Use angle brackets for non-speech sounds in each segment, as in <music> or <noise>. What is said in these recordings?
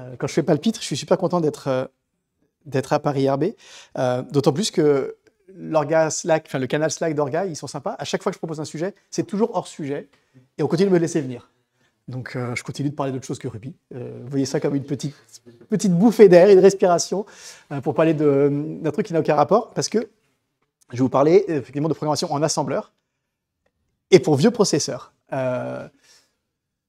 Euh, quand je fais Palpitre, je suis super content d'être euh, d'être à Paris RB. Euh, d'autant plus que Slack, enfin le canal Slack d'Orga, ils sont sympas. À chaque fois que je propose un sujet, c'est toujours hors sujet et on continue de me laisser venir. Donc je continue de parler d'autre chose que Ruby. Vous voyez ça comme une petite, petite bouffée d'air et de respiration pour parler d'un truc qui n'a aucun rapport parce que je vais vous parler effectivement de programmation en assembleur et pour vieux processeurs.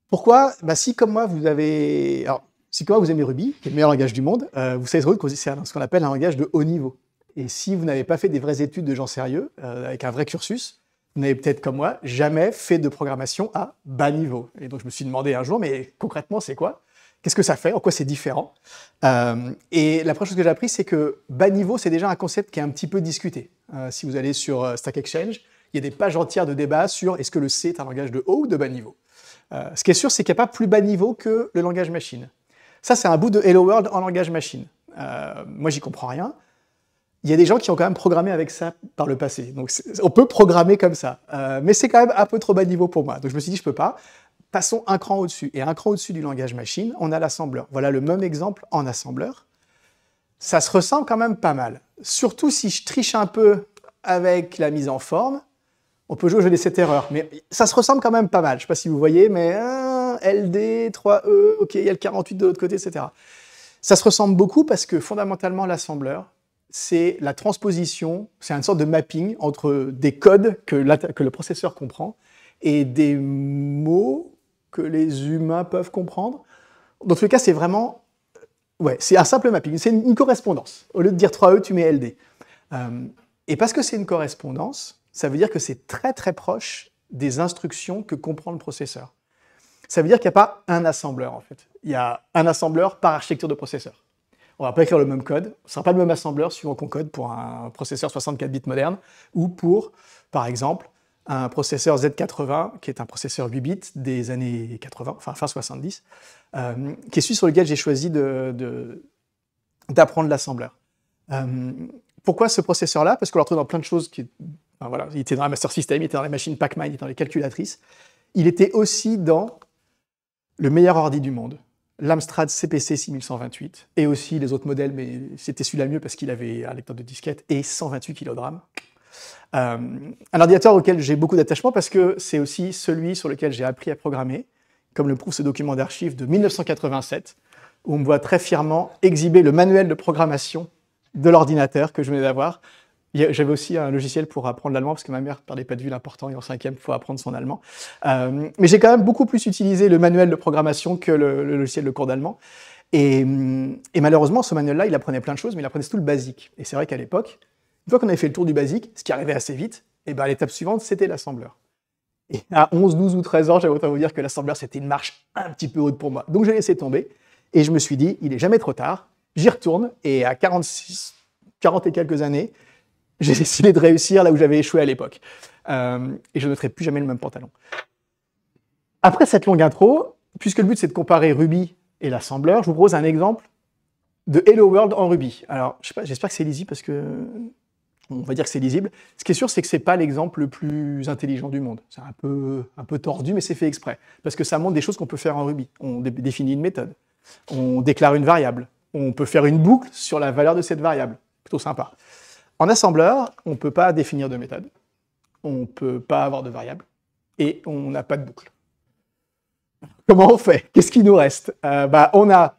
pourquoi bah, Si, comme moi, vous avez si quoi, vous aimez Ruby, qui est le meilleur langage du monde, euh, vous savez que c'est ce qu'on appelle un langage de haut niveau. Et si vous n'avez pas fait des vraies études de gens sérieux, euh, avec un vrai cursus, vous n'avez peut-être comme moi jamais fait de programmation à bas niveau. Et donc je me suis demandé un jour, mais concrètement, c'est quoi Qu'est-ce que ça fait En quoi c'est différent euh, Et la première chose que j'ai appris, c'est que bas niveau, c'est déjà un concept qui est un petit peu discuté. si vous allez sur Stack Exchange, il y a des pages entières de débats sur est-ce que le C est un langage de haut ou de bas niveau. ce qui est sûr, c'est qu'il n'y a pas plus bas niveau que le langage machine. Ça, c'est un bout de Hello World en langage machine. Euh, moi, j'y comprends rien. Il y a des gens qui ont quand même programmé avec ça par le passé. Donc, on peut programmer comme ça. Euh, mais c'est quand même un peu trop bas de niveau pour moi. Donc, je me suis dit, je peux pas. Passons un cran au-dessus. Et un cran au-dessus du langage machine, on a l'assembleur. Voilà le même exemple en assembleur. Ça se ressemble quand même pas mal. Surtout si je triche un peu avec la mise en forme, on peut jouer au jeu des 7 erreurs. Mais ça se ressemble quand même pas mal. Je ne sais pas si vous voyez, mais euh, LD, 3E, ok, il y a le 48 de l'autre côté, etc. Ça se ressemble beaucoup parce que fondamentalement, l'assembleur, c'est la transposition, c'est une sorte de mapping entre des codes que, le processeur comprend et des mots que les humains peuvent comprendre. Dans tous les cas, c'est vraiment... Ouais, c'est un simple mapping, c'est une, correspondance. Au lieu de dire 3E, tu mets LD. Euh, et parce que c'est une correspondance, ça veut dire que c'est très très proche des instructions que comprend le processeur. Ça veut dire qu'il n'y a pas un assembleur, en fait. Il y a un assembleur par architecture de processeur. On ne va pas écrire le même code, ce ne sera pas le même assembleur suivant qu'on code pour un processeur 64 bits moderne ou pour, par exemple, un processeur Z80, qui est un processeur 8 bits des années 80, enfin fin 70, euh, qui est celui sur lequel j'ai choisi d'apprendre l'assembleur. Euh, pourquoi ce processeur-là Parce qu'on le retrouve dans plein de choses qui, ben il était dans la Master System, il était dans les machines Pac-Man, il était dans les calculatrices. Il était aussi dans le meilleur ordi du monde, l'Amstrad CPC 6128, et aussi les autres modèles, mais c'était celui-là mieux parce qu'il avait un lecteur de disquette et 128 kg euh, un ordinateur auquel j'ai beaucoup d'attachement parce que c'est aussi celui sur lequel j'ai appris à programmer, comme le prouve ce document d'archives de 1987, où on me voit très fièrement exhiber le manuel de programmation de l'ordinateur que je venais d'avoir, j'avais aussi un logiciel pour apprendre l'allemand parce que ma mère ne parlait pas de vue l'important et en cinquième, il faut apprendre son allemand. Euh, mais j'ai quand même beaucoup plus utilisé le manuel de programmation que le, logiciel de cours d'allemand. Et, malheureusement, ce manuel-là, il apprenait plein de choses, mais il apprenait surtout le basique. Et c'est vrai qu'à l'époque, une fois qu'on avait fait le tour du basique, ce qui arrivait assez vite, et eh ben, l'étape suivante, c'était l'assembleur. Et à 11, 12 ou 13 ans, j'avais autant vous dire que l'assembleur, c'était une marche un petit peu haute pour moi. Donc j'ai laissé tomber et je me suis dit, il est jamais trop tard, j'y retourne. Et à 46, 40 et quelques années, j'ai <laughs> décidé de réussir là où j'avais échoué à l'époque. Euh, et je ne mettrai plus jamais le même pantalon. Après cette longue intro, puisque le but c'est de comparer Ruby et l'assembleur, je vous propose un exemple de Hello World en Ruby. Alors, j'espère que c'est lisible parce que on va dire que c'est lisible. Ce qui est sûr, c'est que n'est pas l'exemple le plus intelligent du monde. C'est un peu, un peu tordu, mais c'est fait exprès. Parce que ça montre des choses qu'on peut faire en Ruby. On définit une méthode, on déclare une variable, on peut faire une boucle sur la valeur de cette variable. Plutôt sympa. En assembleur, on ne peut pas définir de méthode, on ne peut pas avoir de variable, et on n'a pas de boucle. Comment on fait Qu'est-ce qui nous reste euh, bah, On a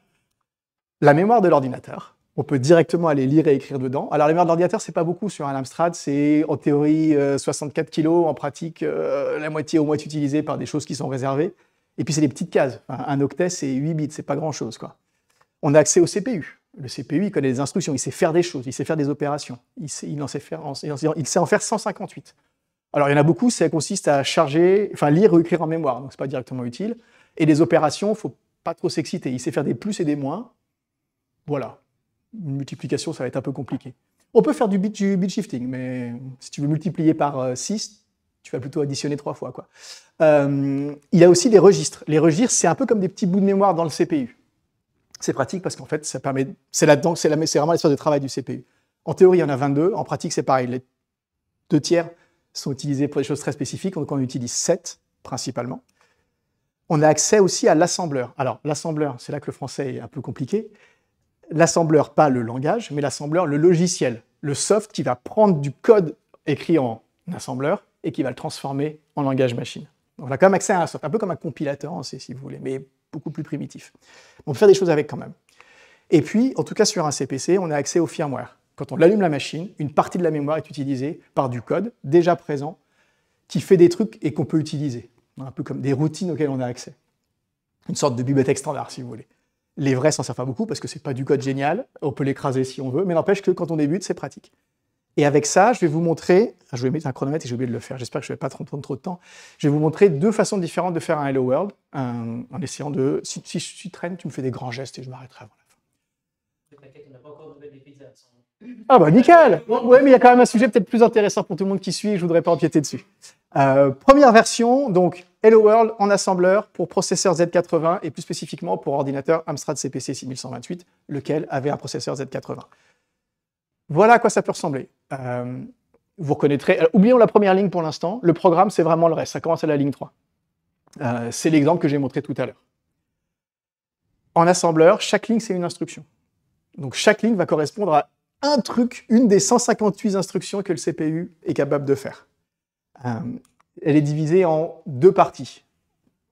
la mémoire de l'ordinateur. On peut directement aller lire et écrire dedans. Alors, la mémoire de l'ordinateur, c'est pas beaucoup sur un Amstrad. C'est en théorie 64 euh, kilos, en pratique euh, la moitié au moins utilisée par des choses qui sont réservées. Et puis, c'est des petites cases. un octet, c'est 8 bits, c'est pas grand-chose. On a accès au CPU. Le CPU, il connaît des instructions, il sait faire des choses, il sait faire des opérations, il sait, en, faire, 158. Alors, il y en a beaucoup, ça consiste à charger, enfin lire ou écrire en mémoire, donc ce n'est pas directement utile. Et les opérations, il ne faut pas trop s'exciter. Il sait faire des plus et des moins. Voilà. Une multiplication, ça va être un peu compliqué. On peut faire du bit, shifting, mais si tu veux multiplier par 6, euh, tu vas plutôt additionner trois fois. Quoi. Euh, il y a aussi des registres. Les registres, c'est un peu comme des petits bouts de mémoire dans le CPU. C'est pratique parce qu'en fait, ça permet, c'est là-dedans, c'est, c'est vraiment l'histoire de travail du CPU. En théorie, il y en a 22. En pratique, c'est pareil. Les deux tiers sont utilisés pour des choses très spécifiques. Donc, on utilise 7 principalement. On a accès aussi à l'assembleur. Alors, l'assembleur, c'est là que le français est un peu compliqué. L'assembleur, pas le langage, mais l'assembleur, le logiciel, le soft qui va prendre du code écrit en assembleur et qui va le transformer en langage machine on a quand même accès à un un peu comme un compilateur C si vous voulez, mais beaucoup plus primitif. On peut faire des choses avec quand même. Et puis, en tout cas sur un CPC, on a accès au firmware. Quand on allume la machine, une partie de la mémoire est utilisée par du code déjà présent qui fait des trucs et qu'on peut utiliser. Un peu comme des routines auxquelles on a accès. Une sorte de bibliothèque standard, si vous voulez. Les vrais s'en servent pas beaucoup parce que ce c'est pas du code génial, on peut l'écraser si on veut, mais n'empêche que quand on débute, c'est pratique. Et avec ça, je vais vous montrer, ah, je vais mettre un chronomètre et j'ai oublié de le faire, j'espère que je ne vais pas prendre trop de temps. Je vais vous montrer deux façons différentes de faire un Hello World, en essayant de, si, si, tu traînes, tu me fais des grands gestes et je m'arrêterai avant la fin. Hein. Ah bah nickel Oui, mais il y a quand même un sujet peut-être plus intéressant pour tout le monde qui suit, et je ne voudrais pas empiéter dessus. Euh, première version, donc Hello World en assembleur pour processeur Z80 et plus spécifiquement pour ordinateur Amstrad CPC 6128, lequel avait un processeur Z80. Voilà à quoi ça peut ressembler. Euh, vous reconnaîtrez, euh, oublions la première ligne pour l'instant, le programme c'est vraiment le reste, ça commence à la ligne 3. Euh, c'est l'exemple que j'ai montré tout à l'heure. En assembleur, chaque ligne c'est une instruction. Donc chaque ligne va correspondre à un truc, une des 158 instructions que le CPU est capable de faire. elle est divisée en deux parties.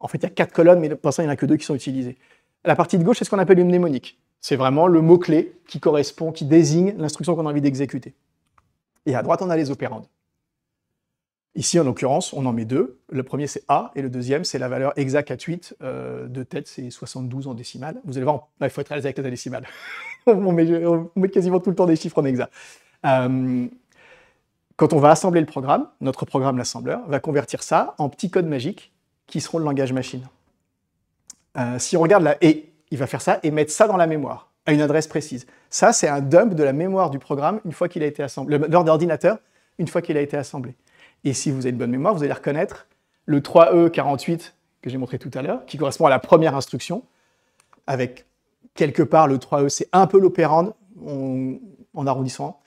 En fait, il y a quatre colonnes, mais pour l'instant, il n'y en a que deux qui sont utilisées. La partie de gauche, c'est ce qu'on appelle une mnémonique. C'est vraiment le mot-clé qui correspond, qui désigne l'instruction qu'on a envie d'exécuter. Et à droite, on a les opérandes. Ici, en l'occurrence, on en met deux. Le premier, c'est A, et le deuxième, c'est la valeur exacte à euh, de tête, c'est 72 en décimale. Vous allez voir, il faut être à l'aise avec la décimale. <laughs> on, met, quasiment tout le temps des chiffres en hexa. Euh, quand on va assembler le programme, notre programme, l'assembleur, va convertir ça en petits codes magiques qui seront le langage machine. Euh, si on regarde la « E, il va faire ça et mettre ça dans la mémoire à une adresse précise. Ça, c'est un dump de la mémoire du programme une fois qu'il a été assemblé, d'ordinateur une fois qu'il a été assemblé. Et si vous avez une bonne mémoire, vous allez reconnaître le 3E48 que j'ai montré tout à l'heure, qui correspond à la première instruction, avec quelque part le 3E, c'est un peu l'opérande en arrondissant.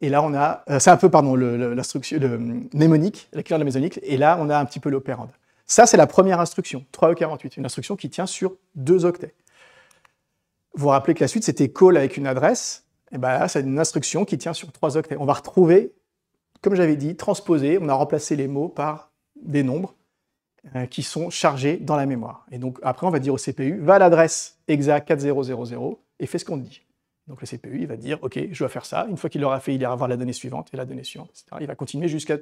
Et là, on a, euh, c'est un peu, pardon, l'instruction, le, mnémonique, la clé de la mésonique, et là, on a un petit peu l'opérande. Ça, c'est la première instruction, 3E48, une instruction qui tient sur deux octets. Vous vous rappelez que la suite, c'était call avec une adresse. Et bien là, c'est une instruction qui tient sur trois octets. On va retrouver, comme j'avais dit, transposer. On a remplacé les mots par des nombres euh, qui sont chargés dans la mémoire. Et donc après, on va dire au CPU, va à l'adresse exa 4000 et fais ce qu'on te dit. Donc le CPU, il va dire, OK, je dois faire ça. Une fois qu'il l'aura fait, il ira voir la donnée suivante et la donnée suivante, etc. Il va continuer jusqu'à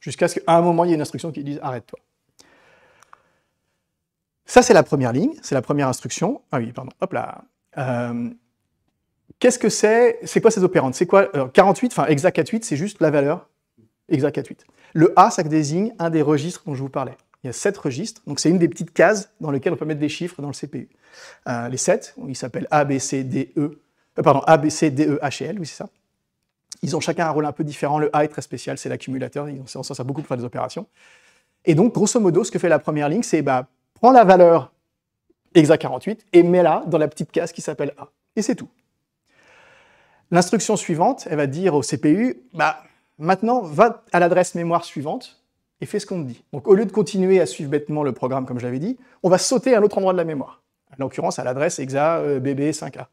jusqu'à ce qu'à un moment, il y ait une instruction qui dise, arrête-toi. Ça, c'est la première ligne, c'est la première instruction. Ah oui, pardon, hop là. Euh, qu'est-ce que c'est C'est quoi ces opérantes? C'est quoi 48, euh, enfin hexa48, c'est juste la valeur exact 48 Le A, ça désigne un des registres dont je vous parlais. Il y a sept registres, donc c'est une des petites cases dans lesquelles on peut mettre des chiffres dans le CPU. Euh, les 7, ils s'appellent A, B, C, D, E, pardon, A, B, C, D, E, H L, oui, c'est ça. Ils ont chacun un rôle un peu différent. Le A est très spécial, c'est l'accumulateur, ils sens, ça beaucoup pour faire des opérations. Et donc, grosso modo, ce que fait la première ligne, c'est bah, prends la valeur hexa 48 et mets-la dans la petite case qui s'appelle A. Et c'est tout. L'instruction suivante, elle va dire au CPU, bah, maintenant, va à l'adresse mémoire suivante et fais ce qu'on te dit. Donc, au lieu de continuer à suivre bêtement le programme, comme je l'avais dit, on va sauter à un autre endroit de la mémoire. En l'occurrence, à l'adresse hexa euh, BB5A.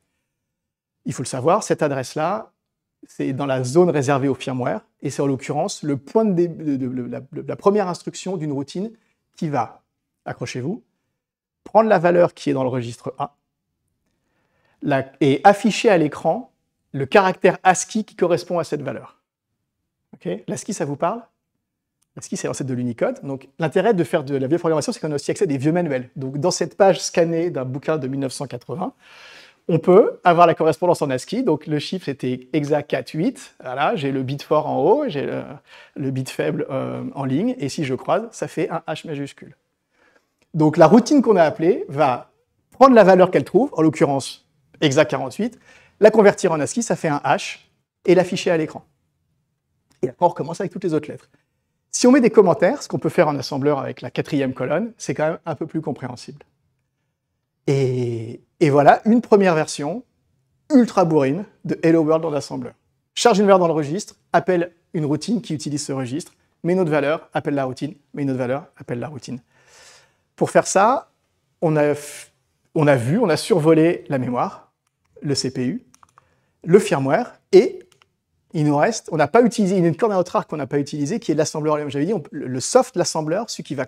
Il faut le savoir, cette adresse-là, c'est dans la zone réservée au firmware, et c'est en l'occurrence le point de, la première instruction d'une routine qui va accrochez-vous, prendre la valeur qui est dans le registre A et afficher à l'écran le caractère ASCII qui correspond à cette valeur. Okay L'ASCII, ça vous parle L'ASCII, c'est l'ancêtre de l'Unicode. Donc, l'intérêt de faire de la vieille programmation, c'est qu'on a aussi accès à des vieux manuels. Donc, dans cette page scannée d'un bouquin de 1980, on peut avoir la correspondance en ASCII. Donc, le chiffre, c'était hexa 48. Voilà, j'ai le bit fort en haut, j'ai le, bit faible euh, en ligne. Et si je croise, ça fait un H majuscule. Donc la routine qu'on a appelée va prendre la valeur qu'elle trouve, en l'occurrence exact 48, la convertir en ASCII, ça fait un H, et l'afficher à l'écran. Et après, on recommence avec toutes les autres lettres. Si on met des commentaires, ce qu'on peut faire en assembleur avec la quatrième colonne, c'est quand même un peu plus compréhensible. Et, voilà une première version ultra bourrine de Hello World en assembleur. Charge une valeur dans le registre, appelle une routine qui utilise ce registre, met une autre valeur, appelle la routine, met une autre valeur, appelle la routine. Pour faire ça, on a, on a vu, on a survolé la mémoire, le CPU, le firmware, et il nous reste, on n'a pas utilisé, il y a une corne à autre arc qu'on n'a pas utilisé, qui est l'assembleur. j'avais dit, le soft, l'assembleur, celui qui va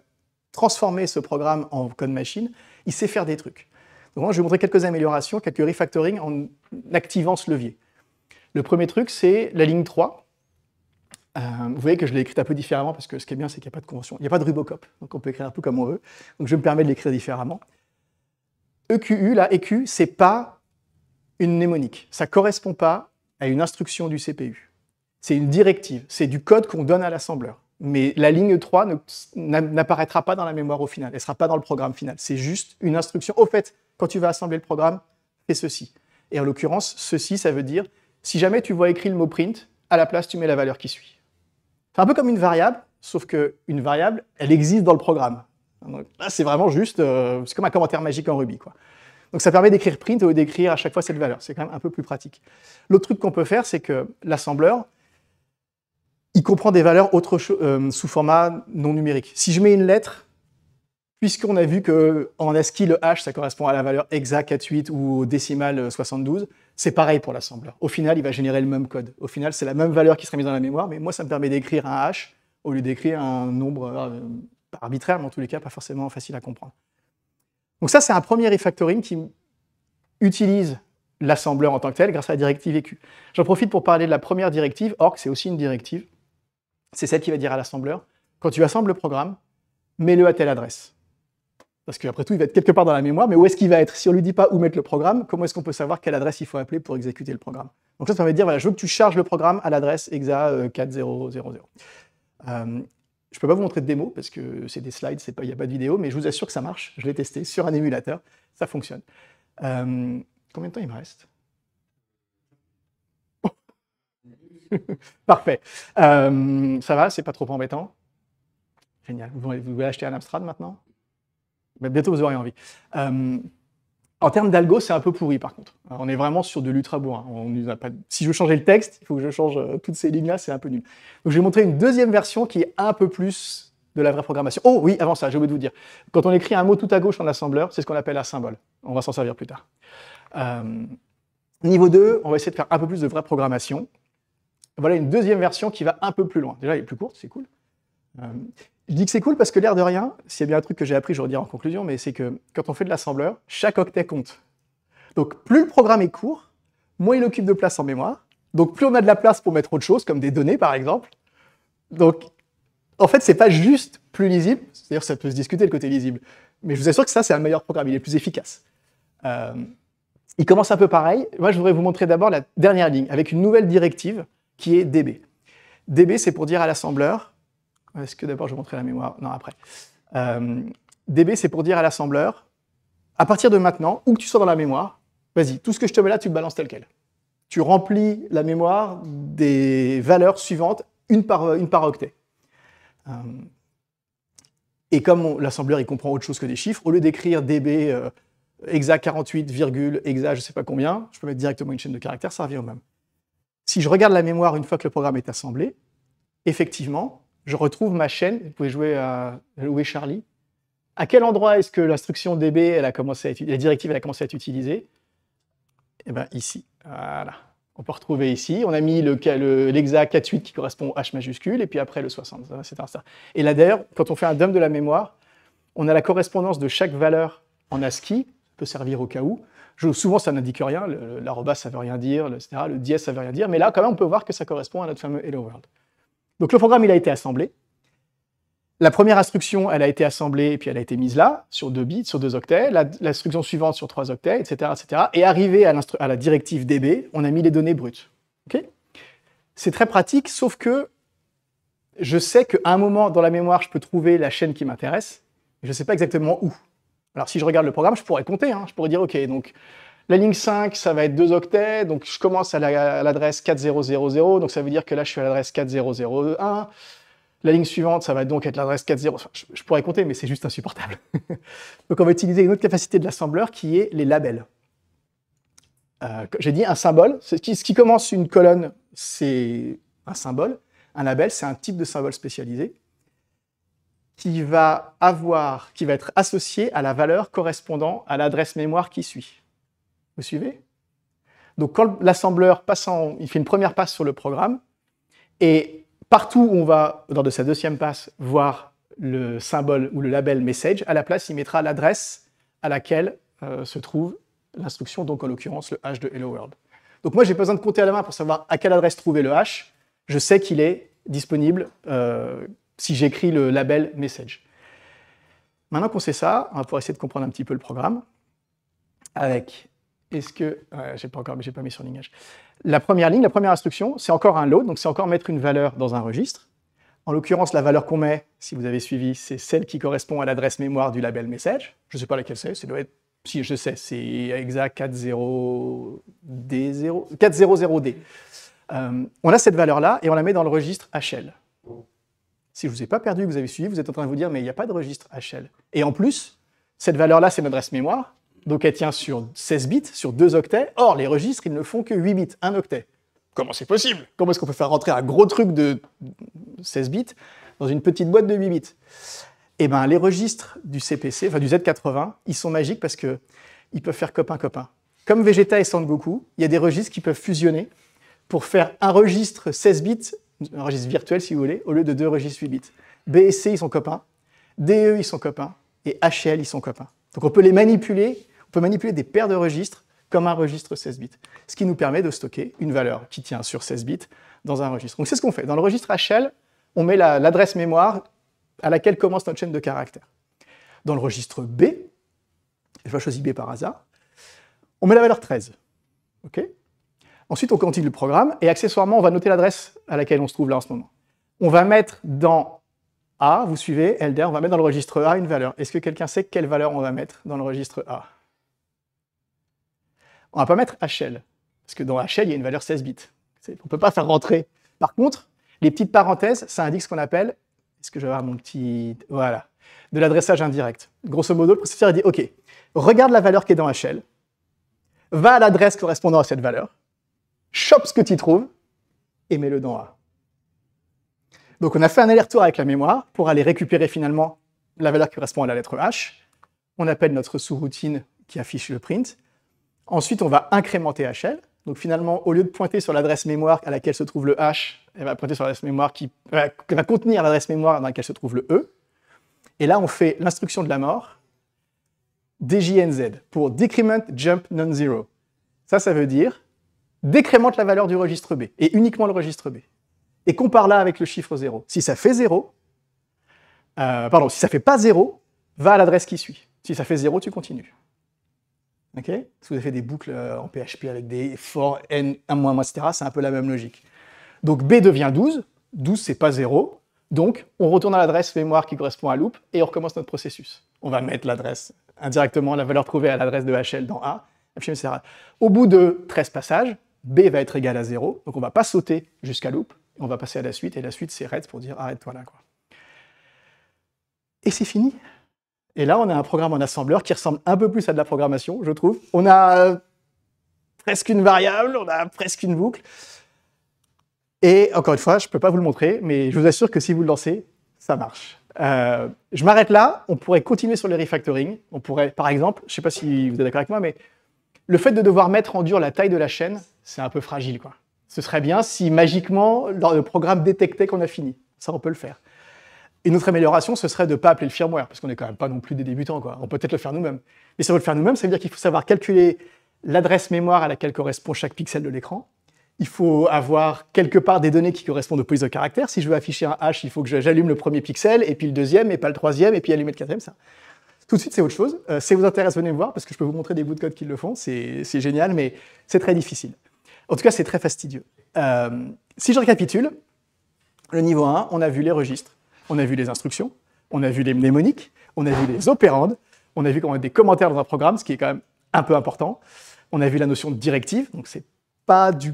transformer ce programme en code machine, il sait faire des trucs. Donc moi, je vais vous montrer quelques améliorations, quelques refactoring en activant ce levier. Le premier truc, c'est la ligne 3. Euh, vous voyez que je l'ai écrite un peu différemment parce que ce qui est bien, c'est qu'il n'y a pas de convention. Il n'y a pas de rubocop, donc on peut écrire un peu comme on veut. Donc je me permets de l'écrire différemment. EQU, là, EQ, c'est pas une mnémonique. Ça correspond pas à une instruction du CPU. C'est une directive, c'est du code qu'on donne à l'assembleur. Mais la ligne 3 n'apparaîtra pas dans la mémoire au final, elle ne sera pas dans le programme final. C'est juste une instruction. Au fait, quand tu vas assembler le programme, fais ceci. Et en l'occurrence, ceci, ça veut dire, si jamais tu vois écrit le mot print, à la place, tu mets la valeur qui suit. C'est un peu comme une variable, sauf qu'une variable, elle existe dans le programme. c'est vraiment juste, euh, c'est comme un commentaire magique en Ruby. Quoi. Donc ça permet d'écrire print ou d'écrire à chaque fois cette valeur. C'est quand même un peu plus pratique. L'autre truc qu'on peut faire, c'est que l'assembleur, il comprend des valeurs autre euh, sous format non numérique. Si je mets une lettre, puisqu'on a vu qu'en ASCII, le H, ça correspond à la valeur hexa 48 ou décimale 72, c'est pareil pour l'assembleur. Au final, il va générer le même code. Au final, c'est la même valeur qui sera mise dans la mémoire, mais moi, ça me permet d'écrire un H au lieu d'écrire un nombre euh, arbitraire, mais en tous les cas, pas forcément facile à comprendre. Donc ça, c'est un premier refactoring qui utilise l'assembleur en tant que tel grâce à la directive EQ. J'en profite pour parler de la première directive, ORC, c'est aussi une directive. C'est celle qui va dire à l'assembleur, quand tu assembles le programme, mets-le à telle adresse. Parce qu'après tout, il va être quelque part dans la mémoire, mais où est-ce qu'il va être Si on ne lui dit pas où mettre le programme, comment est-ce qu'on peut savoir quelle adresse il faut appeler pour exécuter le programme Donc ça, ça veut dire, voilà, je veux que tu charges le programme à l'adresse exa 4000. Euh, euh, je ne peux pas vous montrer de démo parce que c'est des slides, il n'y a pas de vidéo, mais je vous assure que ça marche. Je l'ai testé sur un émulateur, ça fonctionne. Euh, combien de temps il me reste <laughs> Parfait. ça va, c'est pas trop embêtant Génial. Vous, voulez acheter un Amstrad maintenant bientôt, vous aurez envie. Euh, en termes d'algo, c'est un peu pourri par contre. on est vraiment sur de l'ultra bourrin. On a pas... Si je changeais le texte, il faut que je change euh, toutes ces lignes-là, c'est un peu nul. Donc je vais montrer une deuxième version qui est un peu plus de la vraie programmation. Oh oui, avant ça, j'ai oublié de vous dire. Quand on écrit un mot tout à gauche en assembleur, c'est ce qu'on appelle un symbole. On va s'en servir plus tard. Euh, niveau 2, on va essayer de faire un peu plus de vraie programmation. Voilà une deuxième version qui va un peu plus loin. Déjà, elle est plus courte, c'est cool. Je dis que c'est cool parce que l'air de rien, s'il y a bien un truc que j'ai appris, je dire en conclusion, mais c'est que quand on fait de l'assembleur, chaque octet compte. Donc plus le programme est court, moins il occupe de place en mémoire. Donc plus on a de la place pour mettre autre chose, comme des données par exemple. Donc en fait, c'est pas juste plus lisible, c'est-à-dire ça peut se discuter le côté lisible, mais je vous assure que ça, c'est un meilleur programme, il est plus efficace. Euh, il commence un peu pareil. Moi, je voudrais vous montrer d'abord la dernière ligne avec une nouvelle directive qui est DB. DB, c'est pour dire à l'assembleur, est-ce que d'abord je vais montrer la mémoire Non, après. Euh, DB, c'est pour dire à l'assembleur, à partir de maintenant, où que tu sois dans la mémoire, vas-y, tout ce que je te mets là, tu le balances tel quel. Tu remplis la mémoire des valeurs suivantes, une par, octet. Euh, et comme l'assembleur, il comprend autre chose que des chiffres, au lieu d'écrire DB euh, hexa 48, virgule, exa je sais pas combien, je peux mettre directement une chaîne de caractères, ça revient au même. Si je regarde la mémoire une fois que le programme est assemblé, effectivement, je retrouve ma chaîne. Vous pouvez jouer à Louis Charlie. À quel endroit est-ce que l'instruction DB, elle a commencé à la directive, elle a commencé à être utilisée Eh bien, ici. Voilà. On peut retrouver ici. On a mis l'hexa le, 48 qui correspond au H majuscule, et puis après le 60, etc. Et là, d'ailleurs, quand on fait un dump de la mémoire, on a la correspondance de chaque valeur en ASCII, ça peut servir au cas où. Je, souvent, ça n'indique rien. L'arroba, ça ne veut rien dire, Le dièse, ça ne veut rien dire. Mais là, quand même, on peut voir que ça correspond à notre fameux Hello World. Donc le programme, il a été assemblé. La première instruction, elle a été assemblée et puis elle a été mise là, sur deux bits, sur deux octets. L'instruction suivante sur trois octets, etc. etc. Et arrivé à, à, la directive DB, on a mis les données brutes. Ok c'est très pratique, sauf que je sais qu'à un moment dans la mémoire, je peux trouver la chaîne qui m'intéresse, mais je ne sais pas exactement où. Alors si je regarde le programme, je pourrais compter, hein. je pourrais dire, OK, donc la ligne 5, ça va être deux octets, donc je commence à l'adresse 4000, donc ça veut dire que là je suis à l'adresse 4001. La ligne suivante, ça va donc être l'adresse 40. je, pourrais compter, mais c'est juste insupportable. <laughs> donc on va utiliser une autre capacité de l'assembleur qui est les labels. Euh, j'ai dit un symbole, ce qui, ce qui commence une colonne, c'est un symbole. Un label, c'est un type de symbole spécialisé qui va avoir, qui va être associé à la valeur correspondant à l'adresse mémoire qui suit. Vous suivez Donc quand l'assembleur passe en, il fait une première passe sur le programme, et partout où on va, lors de sa deuxième passe, voir le symbole ou le label message, à la place, il mettra l'adresse à laquelle euh, se trouve l'instruction, donc en l'occurrence le hash de Hello World. Donc moi, j'ai besoin de compter à la main pour savoir à quelle adresse trouver le hash. Je sais qu'il est disponible euh, si j'écris le label message. Maintenant qu'on sait ça, on va pouvoir essayer de comprendre un petit peu le programme avec est-ce que. j'ai pas encore, j'ai pas mis sur lignage. La première ligne, la première instruction, c'est encore un load, donc c'est encore mettre une valeur dans un registre. En l'occurrence, la valeur qu'on met, si vous avez suivi, c'est celle qui correspond à l'adresse mémoire du label message. Je ne sais pas laquelle c'est, ça doit être. Si, je sais, c'est exact d 400D. Euh, on a cette valeur-là et on la met dans le registre HL. Si je ne vous ai pas perdu, vous avez suivi, vous êtes en train de vous dire, mais il n'y a pas de registre HL. Et en plus, cette valeur-là, c'est l'adresse mémoire donc elle tient sur 16 bits, sur 2 octets. Or, les registres, ils ne font que 8 bits, 1 octet. Comment c'est possible Comment est-ce qu'on peut faire rentrer un gros truc de 16 bits dans une petite boîte de 8 bits Eh bien, les registres du CPC, enfin du Z80, ils sont magiques parce que ils peuvent faire copain-copain. Comme Vegeta et Sangoku, il y a des registres qui peuvent fusionner pour faire un registre 16 bits, un registre virtuel si vous voulez, au lieu de deux registres 8 bits. B et C, ils sont copains. DE, ils sont copains. Et HL, ils sont copains. Donc on peut les manipuler peut manipuler des paires de registres comme un registre 16 bits, ce qui nous permet de stocker une valeur qui tient sur 16 bits dans un registre. Donc c'est ce qu'on fait. Dans le registre HL, on met l'adresse mémoire à laquelle commence notre chaîne de caractères. Dans le registre B, je vais choisir B par hasard, on met la valeur 13. OK. Ensuite, on continue le programme et accessoirement, on va noter l'adresse à laquelle on se trouve là en ce moment. On va mettre dans A, vous suivez, Elder, on va mettre dans le registre A une valeur. Est-ce que quelqu'un sait quelle valeur on va mettre dans le registre A on va pas mettre HL, parce que dans HL, il y a une valeur 16 bits. On ne peut pas faire rentrer. Par contre, les petites parenthèses, ça indique ce qu'on appelle, ce que je vais mon petit... Voilà, de l'adressage indirect. Grosso modo, le processeur dit, OK, regarde la valeur qui est dans HL, va à l'adresse correspondant à cette valeur, chope ce que tu trouves, et mets-le dans A. Donc on a fait un aller-retour avec la mémoire pour aller récupérer finalement la valeur qui correspond à la lettre H. On appelle notre sous-routine qui affiche le print, Ensuite, on va incrémenter HL. Donc finalement, au lieu de pointer sur l'adresse mémoire à laquelle se trouve le H, elle va pointer sur l'adresse mémoire qui va contenir l'adresse mémoire dans laquelle se trouve le E. Et là, on fait l'instruction de la mort, DJNZ, pour Decrement Jump Non-Zero. Ça, ça veut dire décrémente la valeur du registre B, et uniquement le registre B. Et compare là avec le chiffre 0. Si ça fait 0, euh, pardon, si ça fait pas 0, va à l'adresse qui suit. Si ça fait 0, tu continues si vous avez fait des boucles euh, en PHP avec des for, n, 1 etc., c'est un peu la même logique. Donc B devient 12, 12 c'est pas 0, donc on retourne à l'adresse mémoire qui correspond à loop et on recommence notre processus. On va mettre l'adresse indirectement, la valeur trouvée à l'adresse de HL dans A, etc. Au bout de 13 passages, B va être égal à 0, donc on va pas sauter jusqu'à loop, on va passer à la suite, et la suite c'est red pour dire arrête-toi ah, là. Quoi. Et c'est fini. Et là, on a un programme en assembleur qui ressemble un peu plus à de la programmation, je trouve. On a euh, presque une variable, on a presque une boucle. Et encore une fois, je ne peux pas vous le montrer, mais je vous assure que si vous le lancez, ça marche. Euh, je m'arrête là, on pourrait continuer sur le refactoring. On pourrait, par exemple, je ne sais pas si vous êtes d'accord avec moi, mais le fait de devoir mettre en dur la taille de la chaîne, c'est un peu fragile. Quoi. Ce serait bien si magiquement le programme détectait qu'on a fini. Ça, on peut le faire. Une autre amélioration, ce serait de ne pas appeler le firmware, parce qu'on n'est quand même pas non plus des débutants, quoi. On peut peut-être le faire nous-mêmes. Mais si on veut le faire nous-mêmes, ça veut dire qu'il faut savoir calculer l'adresse mémoire à laquelle correspond chaque pixel de l'écran. Il faut avoir quelque part des données qui correspondent aux polices de caractère. Si je veux afficher un H, il faut que j'allume le premier pixel, et puis le deuxième, et pas le troisième, et puis allumer le quatrième, ça. Tout de suite, c'est autre chose. Euh, si ça vous intéresse, venez me voir, parce que je peux vous montrer des bouts de code qui le font. C'est génial, mais c'est très difficile. En tout cas, c'est très fastidieux. Euh, si je récapitule, le niveau 1, on a vu les registres. On a vu les instructions, on a vu les mnémoniques, on a vu les opérandes, on a vu comment a des commentaires dans un programme, ce qui est quand même un peu important. On a vu la notion de directive, donc c'est pas du,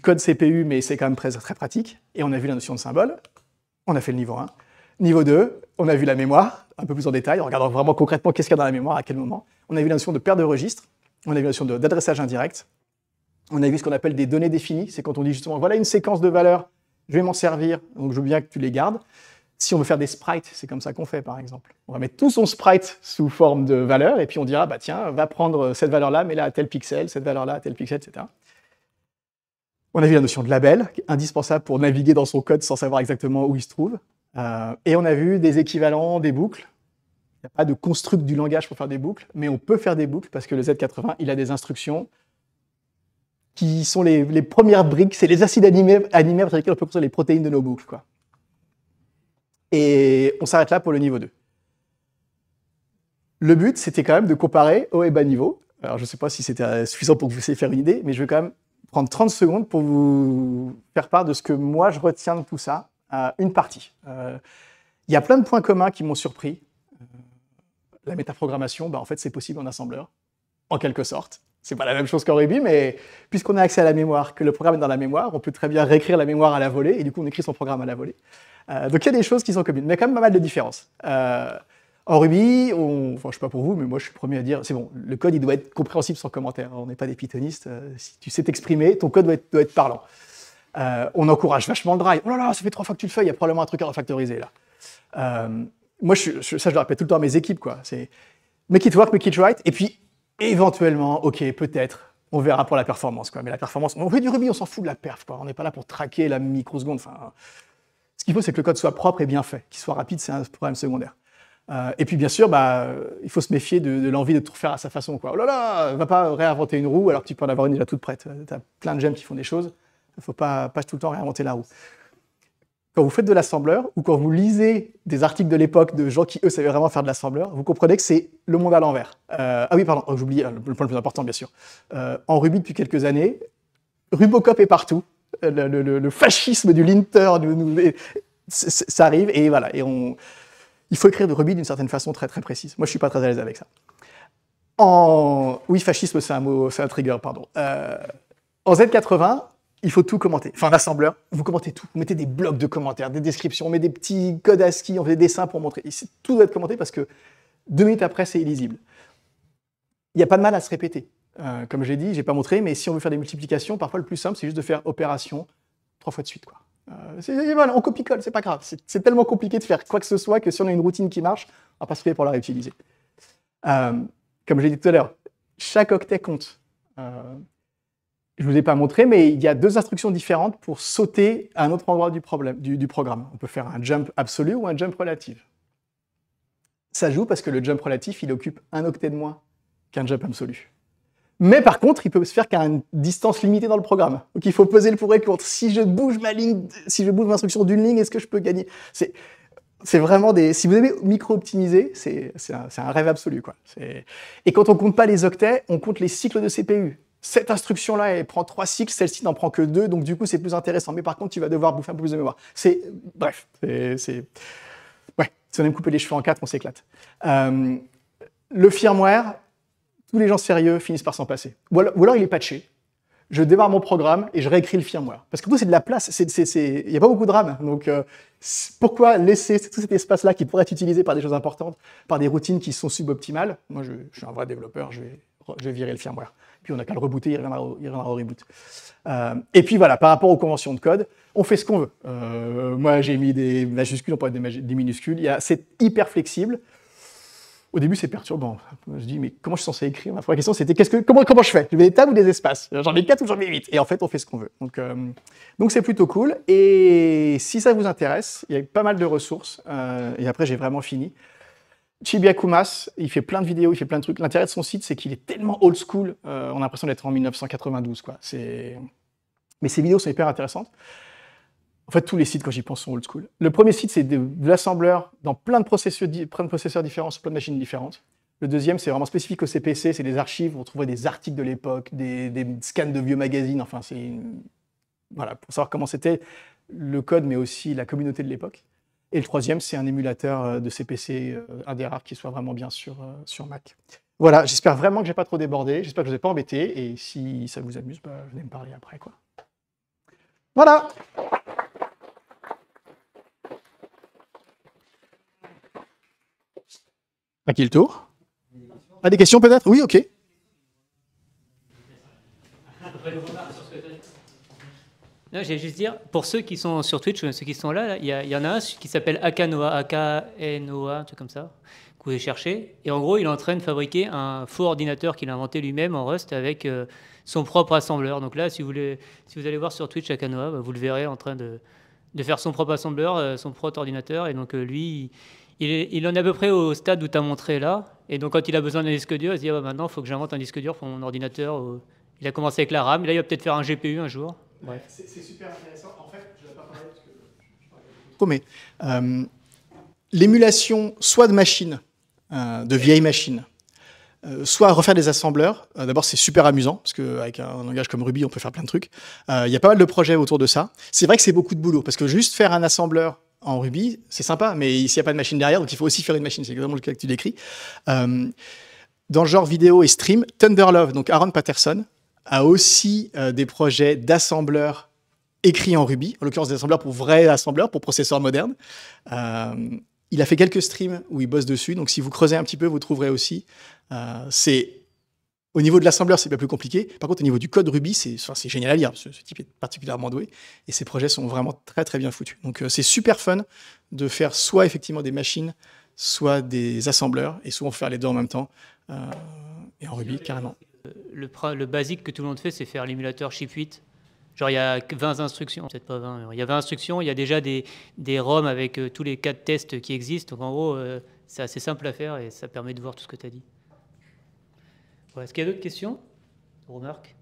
code CPU, mais c'est quand même très, très pratique. Et on a vu la notion de symbole. On a fait le niveau 1. Niveau 2, on a vu la mémoire, un peu plus en détail, en regardant vraiment concrètement qu'est-ce qu'il y a dans la mémoire, à quel moment. On a vu la notion de paire de registres. On a vu la notion d'adressage indirect. On a vu ce qu'on appelle des données définies. C'est quand on dit justement, voilà une séquence de valeurs, je vais m'en servir, donc je veux bien que tu les gardes. Si on veut faire des sprites, c'est comme ça qu'on fait, par exemple. On va mettre tout son sprite sous forme de valeur, et puis on dira, bah tiens, va prendre euh, cette valeur-là, mais là à tel pixel, cette valeur-là à tel pixel, etc. On a vu la notion de label, indispensable pour naviguer dans son code sans savoir exactement où il se trouve. Euh, et on a vu des équivalents des boucles. Il n'y a pas de construct du langage pour faire des boucles, mais on peut faire des boucles parce que le Z80, il a des instructions qui sont les, premières briques, c'est les acides animés, animés avec lesquels on peut construire les protéines de nos boucles. Quoi. Et on s'arrête là pour le niveau 2. Le but, c'était quand même de comparer haut et bas niveau. Alors, je ne sais pas si c'était euh, suffisant pour que vous puissiez faire une idée, mais je vais quand même prendre 30 secondes pour vous faire part de ce que moi, je retiens de tout ça. Euh, une partie. Euh, il y a plein de points communs qui m'ont surpris. Euh, la métaprogrammation, bah, en fait, c'est possible en assembleur, en quelque sorte. C'est pas la même chose qu'en Ruby, mais puisqu'on a accès à la mémoire, que le programme est dans la mémoire, on peut très bien réécrire la mémoire à la volée, et du coup on écrit son programme à la volée. Euh, donc il y a des choses qui sont communes, mais il y a quand même pas mal de différences. Euh, en Ruby, on, enfin je sais pas pour vous, mais moi je suis le premier à dire, c'est bon, le code il doit être compréhensible sans commentaire. Hein, on n'est pas des pythonistes. Euh, si tu sais t'exprimer, ton code doit être, doit être parlant. on encourage vachement le drive. Oh là là, ça fait trois fois que tu le fais, il y a probablement un truc à refactoriser là. moi, je, ça je le répète tout le temps à mes équipes, quoi. C'est make it work, make it right. Et puis éventuellement, ok, peut-être, on verra pour la performance. Quoi. Mais la performance, on fait du rubis, on s'en fout de la perf. Quoi. On n'est pas là pour traquer la microseconde. Enfin, ce qu'il faut, c'est que le code soit propre et bien fait. Qu'il soit rapide, c'est un problème secondaire. Euh, et puis, bien sûr, bah, il faut se méfier de, l'envie de tout faire à sa façon. Quoi. Oh là là, va pas réinventer une roue alors que tu peux en avoir une déjà toute prête. Tu as plein de gemmes qui font des choses. Il ne faut pas, pas tout le temps réinventer la roue quand vous faites de l'assembleur ou quand vous lisez des articles de l'époque de gens qui, eux, savaient vraiment faire de l'assembleur, vous comprenez que c'est le monde à l'envers. Euh, ah oui, pardon, oh, j'oublie euh, le point le plus important, bien sûr. Euh, en Ruby, depuis quelques années, Rubocop est partout. Le, fascisme du linter, du ça arrive et voilà. Et on, il faut écrire de Ruby d'une certaine façon très très précise. Moi, je suis pas très à l'aise avec ça. En, oui, fascisme, c'est un mot, c'est un trigger, pardon. en Z80, il faut tout commenter. Enfin, l'assembleur, vous commentez tout. Vous mettez des blocs de commentaires, des descriptions, on met des petits codes ASCII, on fait des dessins pour montrer. tout doit être commenté parce que deux minutes après, c'est illisible. Il n'y a pas de mal à se répéter. Comme euh, comme j'ai dit, j'ai pas montré, mais si on veut faire des multiplications, parfois le plus simple, c'est juste de faire opération trois fois de suite. Quoi. Euh, on copie-colle, c'est pas grave. C'est tellement compliqué de faire quoi que ce soit que si on a une routine qui marche, on va pas se pour la réutiliser. Comme euh, comme j'ai dit tout à l'heure, chaque octet compte. Euh, je ne vous ai pas montré, mais il y a deux instructions différentes pour sauter à un autre endroit du, problème, du, programme. On peut faire un jump absolu ou un jump relatif. Ça joue parce que le jump relatif, il occupe un octet de moins qu'un jump absolu. Mais par contre, il peut se faire qu'à une distance limitée dans le programme. Donc il faut peser le pour et contre. Si je bouge ma ligne, si je bouge l'instruction d'une ligne, est-ce que je peux gagner C'est vraiment des. Si vous aimez micro-optimiser, c'est un, un, rêve absolu. Quoi. Et quand on compte pas les octets, on compte les cycles de CPU cette instruction-là, elle prend trois cycles, celle-ci n'en prend que deux, donc du coup, c'est plus intéressant. Mais par contre, tu vas devoir bouffer un peu plus de mémoire. C'est. Bref, c'est. Ouais, si on aime couper les cheveux en quatre, on s'éclate. Euh, le firmware, tous les gens sérieux finissent par s'en passer. Ou alors, il est patché. Je démarre mon programme et je réécris le firmware. Parce que tout, c'est de la place. Il n'y a pas beaucoup de RAM. Donc, euh, pourquoi laisser tout cet espace-là qui pourrait être utilisé par des choses importantes, par des routines qui sont suboptimales Moi, je, je suis un vrai développeur. Je vais je vais virer le firmware. Puis on n'a qu'à le rebooter, il reviendra au, reboot. Euh, et puis voilà, par rapport aux conventions de code, on fait ce qu'on veut. Euh, moi, j'ai mis des majuscules, on peut être des, minuscules. C'est hyper flexible. Au début, c'est perturbant. Je dis, mais comment je suis censé écrire Ma première question, c'était que, comment, comment je fais Je mets des tables ou des espaces J'en mets 4 ou j'en mets 8 Et en fait, on fait ce qu'on veut. Donc, euh, donc c'est plutôt cool. Et si ça vous intéresse, il y a pas mal de ressources. et après, j'ai vraiment fini kumas il fait plein de vidéos, il fait plein de trucs. L'intérêt de son site, c'est qu'il est tellement old school, euh, on a l'impression d'être en 1992. Quoi. Mais ses vidéos sont hyper intéressantes. En fait, tous les sites, quand j'y pense, sont old school. Le premier site, c'est de, l'assembleur dans plein de, processeurs, processeurs différents, sur plein de machines différentes. Le deuxième, c'est vraiment spécifique au CPC, c'est des archives, où on trouvait des articles de l'époque, des, des, scans de vieux magazines, enfin, c'est Voilà, pour savoir comment c'était le code, mais aussi la communauté de l'époque. Et le troisième, c'est un émulateur euh, de CPC, euh, un des rares qui soit vraiment bien sur, euh, Mac. Voilà, j'espère vraiment que je n'ai pas trop débordé, j'espère que je ne vous ai pas embêté, et si ça vous amuse, bah, venez me parler après. quoi. Voilà À qui le tour À des questions peut-être Oui, ok. Non, j'allais juste dire, pour ceux qui sont sur Twitch, ceux qui sont là, il y, en a un qui s'appelle Akanoa, un truc comme ça, que vous pouvez chercher. Et en gros, il est en train de fabriquer un faux ordinateur qu'il a inventé lui-même en Rust avec euh, son propre assembleur. Donc là, si vous, si vous allez voir sur Twitch Akanoa, bah, vous le verrez en train de, faire son propre assembleur, euh, son propre ordinateur. Et donc euh, lui, il, en est à peu près au stade où tu as montré là. Et donc quand il a besoin d'un disque dur, il se dit, ah, bah maintenant, il faut que j'invente un disque dur pour mon ordinateur. Il a commencé avec la RAM, là, il va peut-être faire un GPU un jour. C'est super intéressant. En fait, je ne pas parler parce que euh, l'émulation soit de machines, euh, de vieilles machines, euh, soit refaire des assembleurs. D'abord, c'est super amusant, parce qu'avec un langage comme Ruby, on peut faire plein de trucs. Il y a pas mal de projets autour de ça. C'est vrai que c'est beaucoup de boulot, parce que juste faire un assembleur en Ruby, c'est sympa, mais s'il n'y a pas de machine derrière, donc il faut aussi faire une machine. C'est exactement le cas que tu décris. dans le genre vidéo et stream, Thunderlove, donc Aaron Patterson, a aussi euh, des projets d'assembleurs écrits en Ruby, en l'occurrence des assembleurs pour vrais assembleurs, pour processeurs modernes. Euh, il a fait quelques streams où il bosse dessus, donc si vous creusez un petit peu, vous trouverez aussi. Euh, c'est au niveau de l'assembleur, c'est bien plus compliqué. Par contre, au niveau du code Ruby, c'est enfin, génial à lire. Ce, type est particulièrement doué et ses projets sont vraiment très très bien foutus. Donc c'est super fun de faire soit effectivement des machines, soit des assembleurs et souvent faire les deux en même temps et en Ruby carrément le, basique que tout le monde fait, c'est faire l'émulateur chip 8. Genre, il y a 20 instructions, peut-être pas 20, il y a 20 instructions, il y a déjà des, des ROM avec euh, tous les cas de test qui existent. Donc, en gros, euh, c'est assez simple à faire et ça permet de voir tout ce que tu as dit. Est-ce qu'il y a d'autres questions Remarques